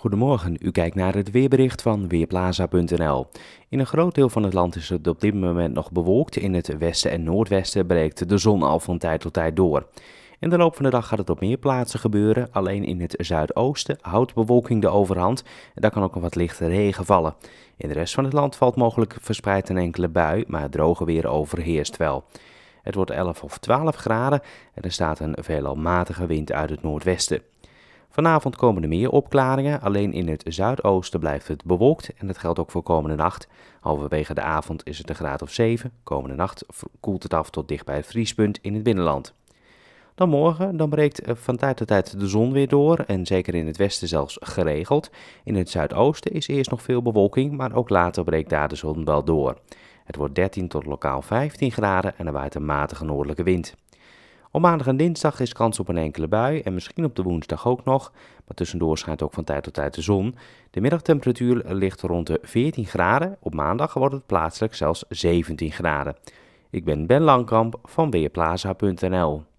Goedemorgen, u kijkt naar het weerbericht van Weerplaza.nl. In een groot deel van het land is het op dit moment nog bewolkt. In het westen en noordwesten breekt de zon al van tijd tot tijd door. In de loop van de dag gaat het op meer plaatsen gebeuren. Alleen in het zuidoosten houdt bewolking de overhand. En daar kan ook een wat lichte regen vallen. In de rest van het land valt mogelijk verspreid een enkele bui, maar droge weer overheerst wel. Het wordt 11 of 12 graden en er staat een veelal matige wind uit het noordwesten. Vanavond komen er meer opklaringen, alleen in het zuidoosten blijft het bewolkt en dat geldt ook voor komende nacht. Halverwege de avond is het een graad of 7, komende nacht koelt het af tot dicht bij het vriespunt in het binnenland. Dan morgen, dan breekt eh, van tijd tot tijd de zon weer door en zeker in het westen zelfs geregeld. In het zuidoosten is eerst nog veel bewolking, maar ook later breekt daar de zon wel door. Het wordt 13 tot lokaal 15 graden en er waait een matige noordelijke wind. Op maandag en dinsdag is kans op een enkele bui en misschien op de woensdag ook nog, maar tussendoor schijnt ook van tijd tot tijd de zon. De middagtemperatuur ligt rond de 14 graden, op maandag wordt het plaatselijk zelfs 17 graden. Ik ben Ben Langkamp van Weerplaza.nl